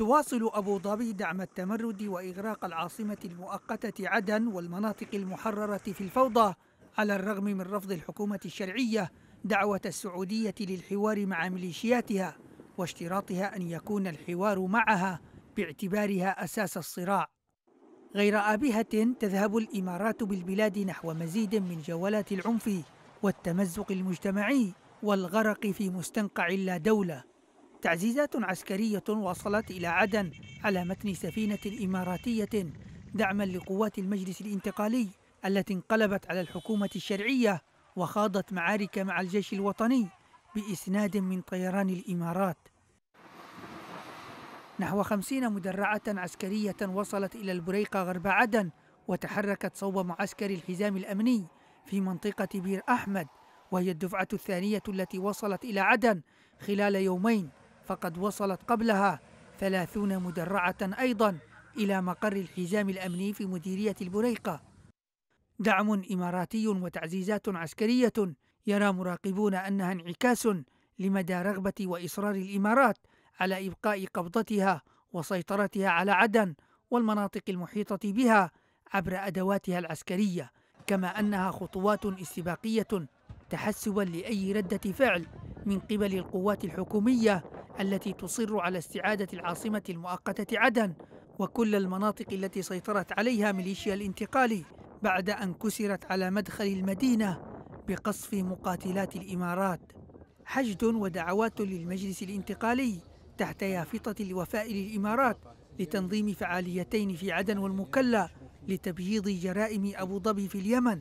تواصل أبو ظبي دعم التمرد وإغراق العاصمة المؤقتة عدن والمناطق المحررة في الفوضى على الرغم من رفض الحكومة الشرعية دعوة السعودية للحوار مع ميليشياتها واشتراطها أن يكون الحوار معها باعتبارها أساس الصراع غير آبهة تذهب الإمارات بالبلاد نحو مزيد من جولات العنف والتمزق المجتمعي والغرق في مستنقع لا دولة تعزيزات عسكرية وصلت إلى عدن على متن سفينة إماراتية دعما لقوات المجلس الانتقالي التي انقلبت على الحكومة الشرعية وخاضت معارك مع الجيش الوطني بإسناد من طيران الإمارات نحو خمسين مدرعة عسكرية وصلت إلى البريقة غرب عدن وتحركت صوب معسكر الحزام الأمني في منطقة بير أحمد وهي الدفعة الثانية التي وصلت إلى عدن خلال يومين فقد وصلت قبلها ثلاثون مدرعة أيضا إلى مقر الحزام الأمني في مديرية البريقة دعم إماراتي وتعزيزات عسكرية يرى مراقبون أنها انعكاس لمدى رغبة وإصرار الإمارات على إبقاء قبضتها وسيطرتها على عدن والمناطق المحيطة بها عبر أدواتها العسكرية كما أنها خطوات استباقية تحسبا لأي ردة فعل من قبل القوات الحكومية التي تصر على استعادة العاصمة المؤقتة عدن وكل المناطق التي سيطرت عليها ميليشيا الانتقالي بعد أن كسرت على مدخل المدينة بقصف مقاتلات الإمارات حشد ودعوات للمجلس الانتقالي تحت يافطة الوفاء للإمارات لتنظيم فعاليتين في عدن والمكلا لتبييض جرائم أبو ظبي في اليمن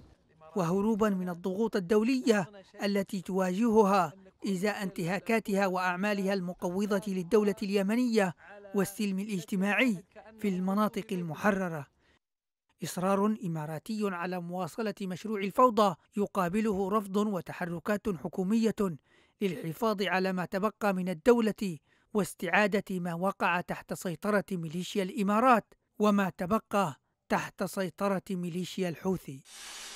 وهروبا من الضغوط الدولية التي تواجهها إزاء انتهاكاتها وأعمالها المقوضة للدولة اليمنية والسلم الاجتماعي في المناطق المحررة إصرار إماراتي على مواصلة مشروع الفوضى يقابله رفض وتحركات حكومية للحفاظ على ما تبقى من الدولة واستعادة ما وقع تحت سيطرة ميليشيا الإمارات وما تبقى تحت سيطرة ميليشيا الحوثي